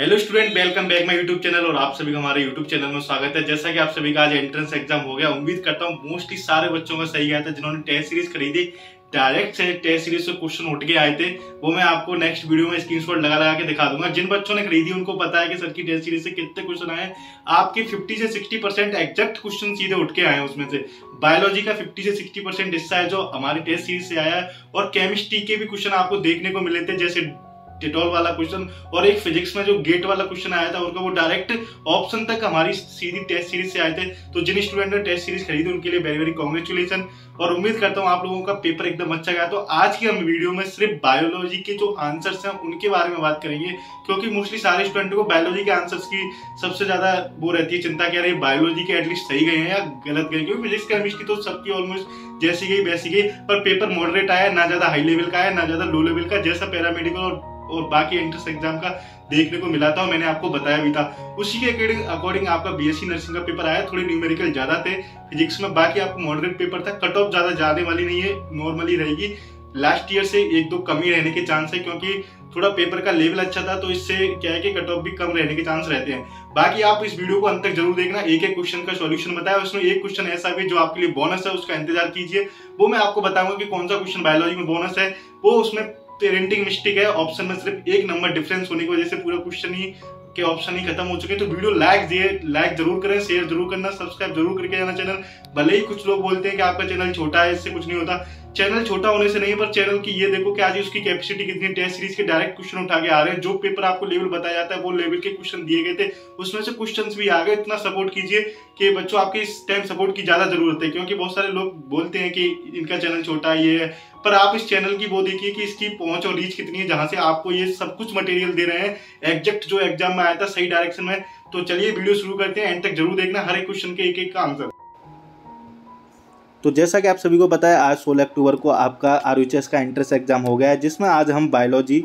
Hello student welcome back my YouTube channel और आप सभी का हमारे यूट्यूब चैनल में स्वागत है जैसा कि आप सभी का आज एंट्रेंस एग्जाम हो गया उम्मीद करता हूँ मोस्टली सारे बच्चों का सही गया था जिन्होंने टेस्ट सीरीज खरीदी डायरेक्ट से टेस्ट सीरीज से क्वेश्चन उठ के आए थे वो मैं आपको नेक्स्ट वीडियो में स्क्रीनशॉट लगा लगा के दिखा दूंगा जिन बच्चों ने खरीदी उनको पता है कि सर की टेस्ट सीरीज से कितने क्वेश्चन आए आपके 50 से 60 परसेंट एग्जैक्ट क्वेश्चन सीधे उठ के आए उसमें से बायोलॉजी का 50 से 60 परसेंट हिस्सा है जो हमारी टेस्ट सीरीज से आया है और केमिस्ट्री के भी क्वेश्चन आपको देखने को मिले थे जैसे डिटोल वाला क्वेश्चन और एक फिजिक्स में जो गेट वाला क्वेश्चन आया था उनका वो डायरेक्ट ऑप्शन तक हमारी सीधी टेस्ट सीरीज से आए थे तो जिन स्टूडेंट ने टेस्ट सीरीज खरीदी उनके लिए वेरी वेरी कॉन्ग्रेचुलेसन और उम्मीद करता हूँ आप लोगों का पेपर एकदम अच्छा गया तो आज की हम वीडियो में सिर्फ बायोलॉजी के जो आंसर है उनके बारे में बात करेंगे क्योंकि मोस्टली सारे स्टूडेंट को बायोलॉजी के आंसर की सबसे ज्यादा वो रहती है चिंता क्या रही बायोलॉजी के एटलीस्ट सही गए हैं या गलत गए क्योंकि फिजिक्स केमिस्ट्री तो सबकी ऑलमोस्ट जैसी गई वैसी गई पर पेपर मॉडरेट आया ना ज्यादा हाई लेवल का आया ना ज्यादा लो लेवल का जैसा पैरामेडिकल और और बाकी एंट्रेंस एग्जाम का देखने को मिला था और मैंने आपको बताया भी था उसी के अकॉर्डिंग आपका बीएससी नर्सिंग का पेपर आया थोड़े न्यूमेरिकल ज्यादा थे फिजिक्स में बाकी आपको मॉडरेट पेपर था कट ऑफ ज्यादा जाने वाली नहीं है नॉर्मली रहेगी लास्ट ईयर से एक दो कमी रहने के चांस है क्योंकि थोड़ा पेपर का लेवल अच्छा था तो इससे क्या है कि कट ऑफ भी कम रहने के चांस रहते हैं बाकी आप इस वीडियो को अंत तक जरूर देखना एक एक क्वेश्चन का सॉल्यूशन बताया उसमें एक क्वेश्चन ऐसा भी जो आपके लिए बोनस है उसका इंतजार कीजिए वो मैं आपको बताऊंगा कि कौन सा क्वेश्चन बायोलॉजी में बोनस है वो उसमें पेरेंटिंग मिस्टेक है ऑप्शन में सिर्फ एक नंबर डिफरेंस होने की वजह से पूरा क्वेश्चन ही के ऑप्शन ही खत्म हो चुके हैं तो वीडियो लाइक दिए लाइक जरूर करें शेयर जरूर करना सब्सक्राइब जरूर करके जाना चैनल भले ही कुछ लोग बोलते हैं कि आपका चैनल छोटा है इससे कुछ नहीं होता चैनल छोटा होने से नहीं पर चैनल की ये देखो कि आज उसकी कैपेसिटी कितनी टेस्ट सीरीज के डायरेक्ट क्वेश्चन उठा के आ रहे हैं जो पेपर आपको लेवल बताया जाता है वो लेवल के क्वेश्चन दिए गए थे उसमें से क्वेश्चन भी आ गए इतना सपोर्ट कीजिए कि बच्चों आपके इस टाइम सपोर्ट की ज्यादा जरूरत है क्योंकि बहुत सारे लोग बोलते हैं कि इनका चैनल छोटा ये है पर आप इस चैनल की वो देखिए कि इसकी पहुंच और रीच कितनी है जहां से आपको ये सब कुछ मटेरियल दे रहे हैं एग्जैक्ट जो एग्जाम में आया था सही डायरेक्शन में तो चलिए वीडियो शुरू करते हैं एंड तक जरूर देखना हर एक क्वेश्चन के एक एक का आंसर तो जैसा कि आप सभी को पता है आज 16 अक्टूबर को आपका आर का एंट्रेंस एग्जाम हो गया है जिसमें आज हम बायोलॉजी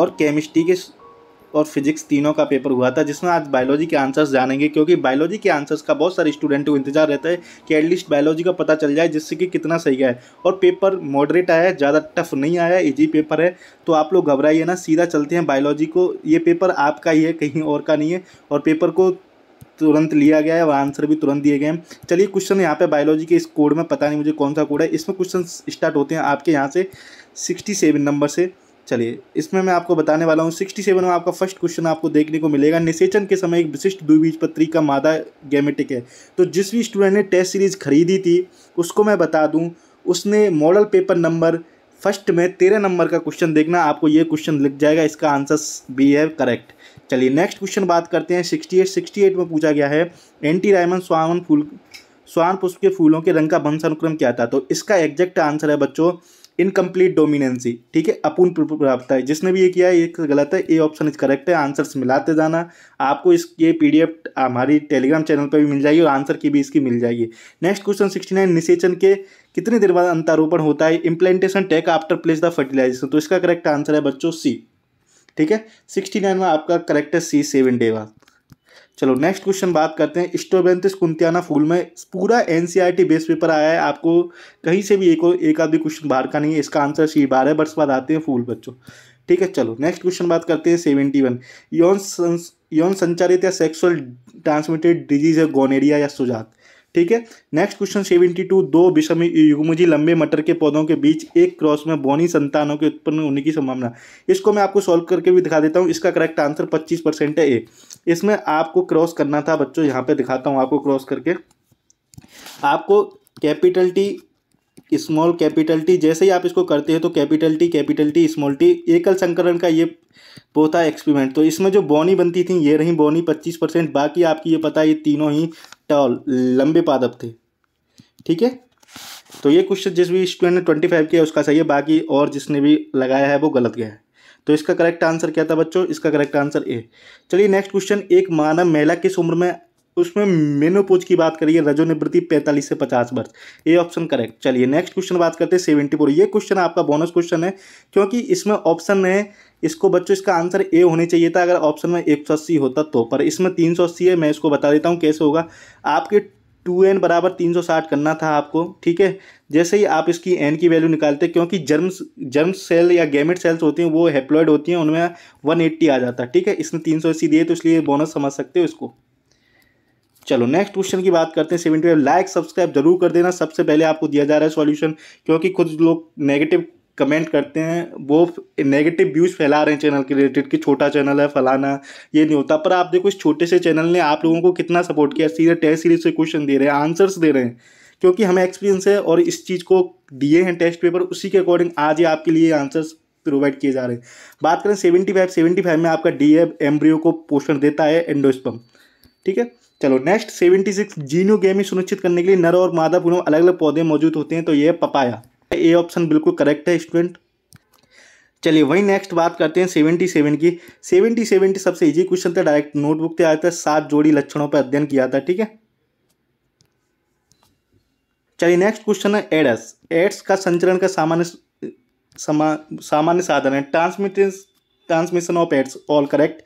और केमिस्ट्री के और फिजिक्स तीनों का पेपर हुआ था जिसमें आज बायोलॉजी के आंसर्स जानेंगे क्योंकि बायोलॉजी के आंसर्स का बहुत सारे स्टूडेंट को इंतजार रहता है कि एटलीस्ट बायोलॉजी का पता चल जाए जिससे कि कितना सही गया है और पेपर मॉडरेट आया है ज़्यादा टफ नहीं आया है ईजी पेपर है तो आप लोग घबराइए ना सीधा चलते हैं बायोलॉजी को ये पेपर आपका ही है कहीं और का नहीं है और पेपर को तुरंत लिया गया है और आंसर भी तुरंत दिए गए हैं चलिए क्वेश्चन यहाँ पे बायोलॉजी के इस कोड में पता नहीं मुझे कौन सा कोड है इसमें क्वेश्चन स्टार्ट होते हैं आपके यहाँ से सिक्सटी सेवन नंबर से चलिए इसमें मैं आपको बताने वाला हूँ सिक्सटी सेवन में आपका फर्स्ट क्वेश्चन आपको देखने को मिलेगा निषेचन के समय एक विशिष्ट द्विबीजपत्री का मादा गैमेटिक है तो जिस भी स्टूडेंट ने टेस्ट सीरीज़ खरीदी थी उसको मैं बता दूँ उसने मॉडल पेपर नंबर फर्स्ट में तेरह नंबर का क्वेश्चन देखना आपको ये क्वेश्चन लिख जाएगा इसका आंसर भी है करेक्ट चलिए नेक्स्ट क्वेश्चन बात करते हैं सिक्सटी एट सिक्सटी एट में पूछा गया है एंटी रायमन स्वावन फूल स्वान पुष्प के फूलों के रंग का वंश अनुक्रम क्या था तो इसका एग्जैक्ट आंसर है बच्चों इनकम्प्लीट डोमिनेंसी ठीक है अपूर्ण प्राप्त है जिसने भी ये किया है ये गलत है ए ऑप्शन इज करेक्ट है आंसर्स मिलाते जाना आपको इस ये पीडीएफ हमारी टेलीग्राम चैनल पर भी मिल जाएगी और आंसर की भी इसकी मिल जाएगी नेक्स्ट क्वेश्चन सिक्सटी नाइन निषेचन के कितने देर बाद अंतारोपण होता है implementation take after place the fertilization तो इसका करेक्ट आंसर है बच्चों सी ठीक है सिक्सटी नाइन में आपका करेक्ट है सी सेवन डे बाद चलो नेक्स्ट क्वेश्चन बात करते हैं स्टोबेंथिस कुंतियाना फूल में पूरा एन टी बेस पेपर आया है आपको कहीं से भी एक एक आध क्वेश्चन बाहर का नहीं है इसका आंसर सी बारह वर्ष बाद आते हैं फूल बच्चों ठीक है चलो नेक्स्ट क्वेश्चन बात करते हैं सेवेंटी वन यौन यौन संचारित या सेक्सुअल ट्रांसमिटेड डिजीज है गोनेरिया या सुजात ठीक है नेक्स्ट क्वेश्चन सेवेंटी टू दो विषम युगमुजी लंबे मटर के पौधों के बीच एक क्रॉस में बौनी संतानों के उत्पन्न होने की संभावना इसको मैं आपको सॉल्व करके भी दिखा देता हूँ इसका करेक्ट आंसर पच्चीस परसेंट है ए इसमें आपको क्रॉस करना था बच्चों यहाँ पे दिखाता हूँ आपको क्रॉस करके आपको capital T small capital T जैसे ही आप इसको करते हैं तो capital T capital T small T एकल संकरण का ये पोता एक्सपेरिमेंट तो इसमें जो बोनी बनती थी ये रही बोनी पच्चीस परसेंट बाकी आपकी ये पता ये तीनों ही टॉल लंबे पादप थे ठीक है तो ये क्वेश्चन जिस भी स्टूडेंट ने ट्वेंटी फाइव किया उसका सही है बाकी और जिसने भी लगाया है वो गलत गया है तो इसका करेक्ट आंसर क्या था बच्चों इसका करेक्ट आंसर ए चलिए नेक्स्ट क्वेश्चन एक मानव महिला किस उम्र में उसमें मेनोपोज की बात करिए रजोनिवृत्ति पैंतालीस से पचास वर्ष ये ऑप्शन करेक्ट चलिए नेक्स्ट क्वेश्चन बात करते हैं सेवेंटी फोर ये क्वेश्चन आपका बोनस क्वेश्चन है क्योंकि इसमें ऑप्शन है इसको बच्चों इसका आंसर ए होने चाहिए था अगर ऑप्शन में एक सौ अस्सी होता तो पर इसमें तीन सौ अस्सी है मैं इसको बता देता हूँ कैसे होगा आपके टू एन बराबर तीन सौ साठ करना था आपको ठीक है जैसे ही आप इसकी एन की वैल्यू निकालते हैं क्योंकि जर्म जर्म सेल या गैमेट सेल्स होती हैं वो हेप्लॉयड होती हैं उनमें वन एट्टी आ जाता है ठीक है इसने तीन सौ अस्सी दिए तो इसलिए बोनस समझ सकते हो इसको चलो नेक्स्ट क्वेश्चन की बात करते हैं सेवेंटी फाइव लाइक सब्सक्राइब जरूर कर देना सबसे पहले आपको दिया जा रहा है सॉल्यूशन क्योंकि खुद लोग नेगेटिव कमेंट करते हैं वो नेगेटिव व्यूज़ फैला रहे हैं चैनल के रिलेटेड कि छोटा चैनल है फलाना ये नहीं होता पर आप देखो इस छोटे से चैनल ने आप लोगों को कितना सपोर्ट किया सीधे टेस्ट सीरीज से क्वेश्चन दे रहे हैं आंसर्स दे रहे हैं क्योंकि हमें एक्सपीरियंस है और इस चीज़ को दिए हैं टेस्ट पेपर उसी के अकॉर्डिंग आज ही आपके लिए आंसर्स प्रोवाइड किए जा रहे हैं बात करें सेवेंटी फाइव सेवेंटी फाइव में आपका डी एम्ब्रियो को पोषण देता है एंडोस्पम ठीक है चलो नेक्स्ट सेवेंटी सिक्स जीनो गेमी सुनिश्चित करने के लिए नर और मादा पूनम अलग अलग पौधे मौजूद होते हैं तो ये पपाया ए ऑप्शन बिल्कुल करेक्ट है स्टूडेंट चलिए वही नेक्स्ट बात करते हैं सेवेंटी सेवन की सेवेंटी सेवन सबसे इजी क्वेश्चन था डायरेक्ट नोटबुक से आया था सात जोड़ी लक्षणों पर अध्ययन किया था ठीक है चलिए नेक्स्ट क्वेश्चन है एड्स एड्स का संचरण का सामान्य सामान्य साधन है transmittance transmission of AIDS all correct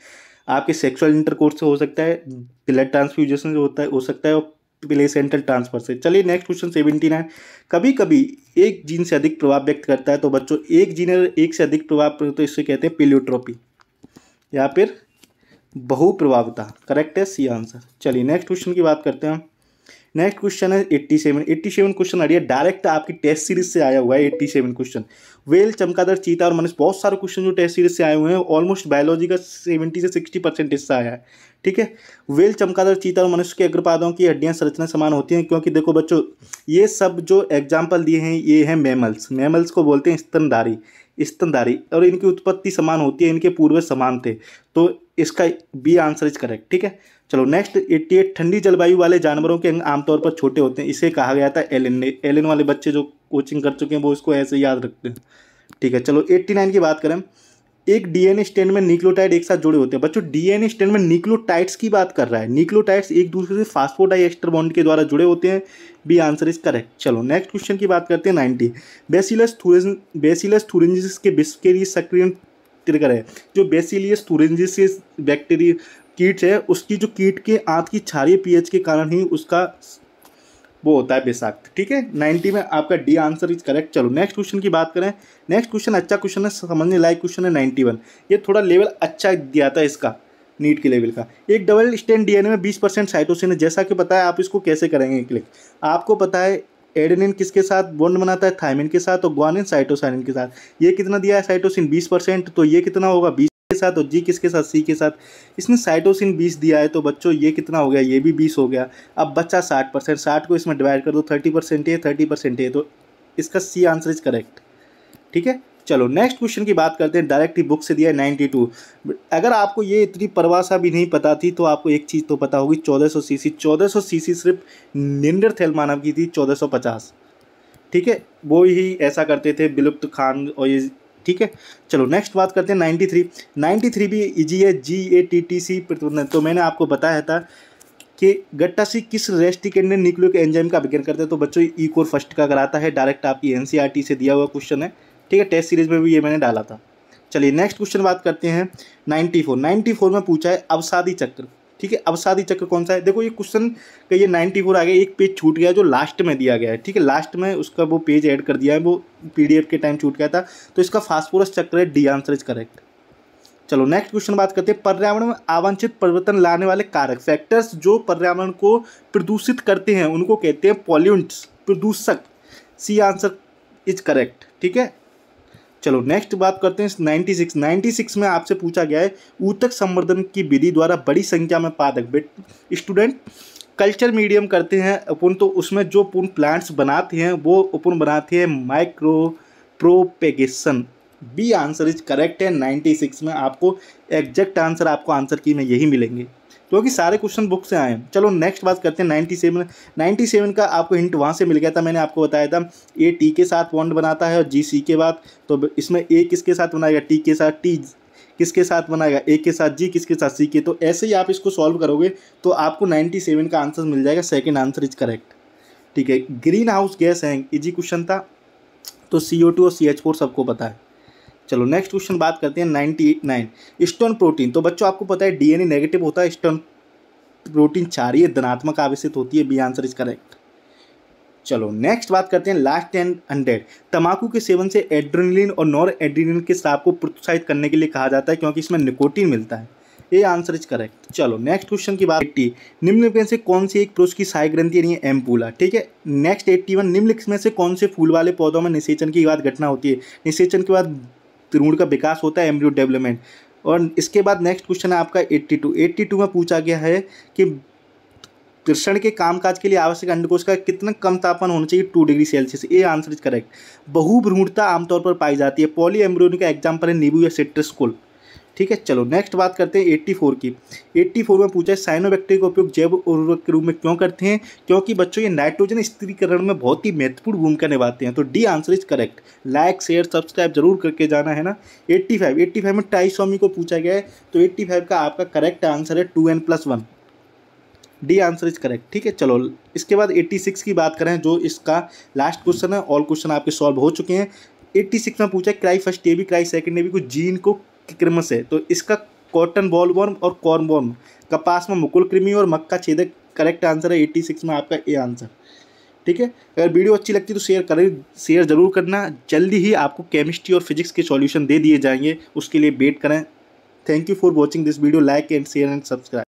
आपके सेक्सुअल इंटरकोर्स से हो सकता है ब्लड हम्म। ट्रांसफ्यूजन से होता है हो सकता है और प्लेसेंटल ट्रांसफर से चलिए नेक्स्ट क्वेश्चन सेवेंटी नाइन कभी कभी एक जीन से अधिक प्रभाव व्यक्त करता है तो बच्चों एक जीन एक से अधिक प्रभाव तो इससे कहते हैं पिलियोट्रोपी या फिर बहुप्रभावता करेक्ट है सी आंसर चलिए नेक्स्ट क्वेश्चन की बात करते हैं हम नेक्स्ट क्वेश्चन है eighty seven eighty seven question आ रही है डायरेक्ट आपकी टेस्ट सीरीज से आया हुआ है एट्टी सेवन क्वेश्चन वेल चमकादर चीता और मनीष बहुत सारे क्वेश्चन जो टेस्ट सीरीज से आए हुए हैं ऑलमोस्ट बायोलॉजी का सेवेंटी से सिक्सटी परसेंट हिस्सा आया है ठीक है वेल चमकादर चीता और मनुष्य के अग्रपादों की हड्डियाँ संरचना समान होती हैं क्योंकि देखो बच्चों ये सब जो एग्जाम्पल दिए हैं ये हैं मेमल्स मेमल्स को बोलते हैं स्तनधारी स्तनधारी और इनकी उत्पत्ति समान होती है इनके पूर्व समान थे तो इसका बी आंसर इज करेक्ट ठीक है चलो नेक्स्ट 88 ठंडी जलवायु वाले जानवरों के अंग आमतौर पर छोटे होते हैं इसे कहा गया था एलिन ने एलिन वाले बच्चे जो कोचिंग कर चुके हैं वो इसको ऐसे याद रखते हैं ठीक है चलो 89 की बात करें एक डीएनए स्टैंड में निक्लोटाइड एक साथ जुड़े होते हैं बच्चों डीएनए स्टैंड में निक्लोटाइड्स की बात कर रहा है निक्लोटाइड्स एक दूसरे से फास्फोडाइएस्टर बॉन्ड के द्वारा जुड़े होते हैं बी आंसर इज करेक्ट चलो नेक्स्ट क्वेश्चन की बात करते हैं नाइन्टी बेसिलस थूरें बेसिलस थूरेंजिस के विश्व के लिए सक्रिय ट्रिगर है जो बेसिलियस थूरेंजिस बैक्टीरिया कीट है उसकी जो कीट के आंत की क्षारीय पीएच के कारण ही उसका वो होता है विषाक्त ठीक है नाइन्टी में आपका डी आंसर इज करेक्ट चलो नेक्स्ट क्वेश्चन की बात करें नेक्स्ट क्वेश्चन अच्छा क्वेश्चन है समझने लायक क्वेश्चन है नाइन्टी वन ये थोड़ा लेवल अच्छा दिया था इसका नीट के लेवल का एक डबल स्टैंड डीएनए में बीस परसेंट साइटोसिन है जैसा कि पता है आप इसको कैसे करेंगे क्लिक आपको पता है एडेनिन किसके साथ बॉन्ड बनाता है थायमिन के साथ और ग्वानिन साइटोसाइनिन के साथ ये कितना दिया है साइटोसिन बीस परसेंट तो ये कितना होगा बीस साथ और जी किसके साथ सी के साथ इसने साइटोसिन बीस दिया है तो बच्चों ये कितना हो गया ये भी बीस हो गया अब बच्चा साठ परसेंट साठ को इसमें डिवाइड कर दो थर्टी परसेंट है थर्टी परसेंट है तो इसका सी आंसर इज करेक्ट ठीक है चलो नेक्स्ट क्वेश्चन की बात करते हैं डायरेक्ट बुक से दिया है नाइन्टी टू अगर आपको ये इतनी परवासा भी नहीं पता थी तो आपको एक चीज़ तो पता होगी चौदह सौ सी सी चौदह सौ सी सी सिर्फ निंडरथेल मानव की थी चौदह सौ पचास ठीक है वो ही ऐसा करते थे विलुप्त खान और ये ठीक है चलो नेक्स्ट बात करते हैं नाइन्टी थ्री नाइन्टी थ्री भी इजी है जी ए टी टी सी प्रतिरोधन तो मैंने आपको बताया था कि गट्टा सी किस रेस्टिकेंट ने के एंजाइम का विज्ञान करते हैं तो बच्चों ई कोर फर्स्ट का कराता है डायरेक्ट आपकी एन e से दिया हुआ क्वेश्चन है ठीक है टेस्ट सीरीज में भी ये मैंने डाला था चलिए नेक्स्ट क्वेश्चन बात करते हैं नाइन्टी फोर नाइन्टी फोर में पूछा है अवसादी चक्र ठीक है अवसादी चक्र कौन सा है देखो ये क्वेश्चन का ये नाइन्टी फोर आ गया एक पेज छूट गया जो लास्ट में दिया गया है ठीक है लास्ट में उसका वो पेज ऐड कर दिया है वो पीडीएफ के टाइम छूट गया था तो इसका फास्फोरस चक्र है डी आंसर इज करेक्ट चलो नेक्स्ट क्वेश्चन बात करते हैं पर्यावरण में आवंछित परिवर्तन लाने वाले कारक फैक्टर्स जो पर्यावरण को प्रदूषित करते हैं उनको कहते हैं पॉल्यूंट्स प्रदूषक सी आंसर इज करेक्ट ठीक है चलो नेक्स्ट बात करते हैं 96 96 में आपसे पूछा गया है ऊतक संवर्धन की विधि द्वारा बड़ी संख्या में पादक बेट स्टूडेंट कल्चर मीडियम करते हैं अपन तो उसमें जो अपन प्लांट्स बनाते हैं वो अपन बनाते हैं micro propagation B answer is correct है 96 में आपको एग्जैक्ट आंसर आपको आंसर की में यही मिलेंगे क्योंकि सारे क्वेश्चन बुक से आए हैं चलो नेक्स्ट बात करते हैं नाइन्टी सेवन नाइन्टी सेवन का आपको हिंट वहाँ से मिल गया था मैंने आपको बताया था ए टी के साथ बॉन्ड बनाता है और जी सी के बाद तो इसमें ए किसके साथ बनाएगा टी के साथ टी किसके साथ बनाएगा ए के साथ जी किसके साथ सी के तो ऐसे ही आप इसको सॉल्व करोगे तो आपको सेवन का आंसर मिल जाएगा सेकेंड आंसर इज करेक्ट ठीक है ग्रीन हाउस गैस है इजी क्वेश्चन था तो सी ओ टू और सी एच फोर सबको पता है चलो नेक्स्ट क्वेश्चन बात करते हैं नाइन्टी नाइन स्टोन प्रोटीन तो बच्चों आपको पता है डीएनए नेगेटिव होता है स्टोन प्रोटीन चार ये धनात्मक आवेशित होती है बी आंसर इज करेक्ट चलो नेक्स्ट बात करते हैं लास्ट टेन हंड्रेड तम्बाकू के सेवन से एड्रिन और नॉर एड्रीन के स्राव को प्रोत्साहित करने के लिए कहा जाता है क्योंकि इसमें निकोटीन मिलता है ये आंसर इज करेक्ट चलो नेक्स्ट क्वेश्चन की बात एट्टी निम्न में से कौन सी एक पुरुष की साय ग्रंथि यानी एम्पूला ठीक है नेक्स्ट एट्टी वन निम्नलिखित में से कौन से फूल वाले पौधों में निषेचन की बात घटना होती है निषेचन के बाद भ्रूण का विकास होता है एम्ब्रियो डेवलपमेंट और इसके बाद नेक्स्ट क्वेश्चन है आपका 82 82 में पूछा गया है कि कृषण के कामकाज के लिए आवश्यक अंडकोश का कितना कम तापमान होना चाहिए टू डिग्री सेल्सियस ये आंसर इज करेक्ट बहुभ्रूणता आमतौर पर पाई जाती है पॉली एम्ब्रियो का एग्जाम्पल है नीबू या सिट्रस कोल ठीक है चलो नेक्स्ट बात करते हैं एट्टी फोर की एट्टी फोर में पूछा है साइनोबैक्टीरिया का उपयोग जैव उर्वरक के रूप में क्यों करते हैं क्योंकि बच्चों ये नाइट्रोजन स्थिरीकरण में बहुत ही महत्वपूर्ण भूमिका निभाते हैं तो the answer is correct like share subscribe जरूर करके जाना है ना एट्टी फाइव एट्टी फाइव में टाइसोमी को पूछा गया है तो एट्टी फाइव का आपका करेक्ट आंसर है two n plus one the answer is correct ठीक है चलो इसके बाद एट्टी सिक्स की बात करें जो इसका लास्ट क्वेश्चन है ऑल क्वेश्चन आपके सॉल्व हो चुके हैं 86 में पूछा क्राई फर्स्ट ए भी क्राई सेकंड ए भी को जीन को के क्रम से तो इसका कॉटन बॉलबॉर्म और कॉर्न वर्म कपास में मुकुल कृमि और मक्का छेदक करेक्ट आंसर है एट्टी सिक्स में आपका ए आंसर ठीक है अगर वीडियो अच्छी लगती है तो शेयर करें शेयर ज़रूर करना जल्दी ही आपको केमिस्ट्री और फिजिक्स के सॉल्यूशन दे दिए जाएंगे उसके लिए वेट करें thank you for watching this video like and share and subscribe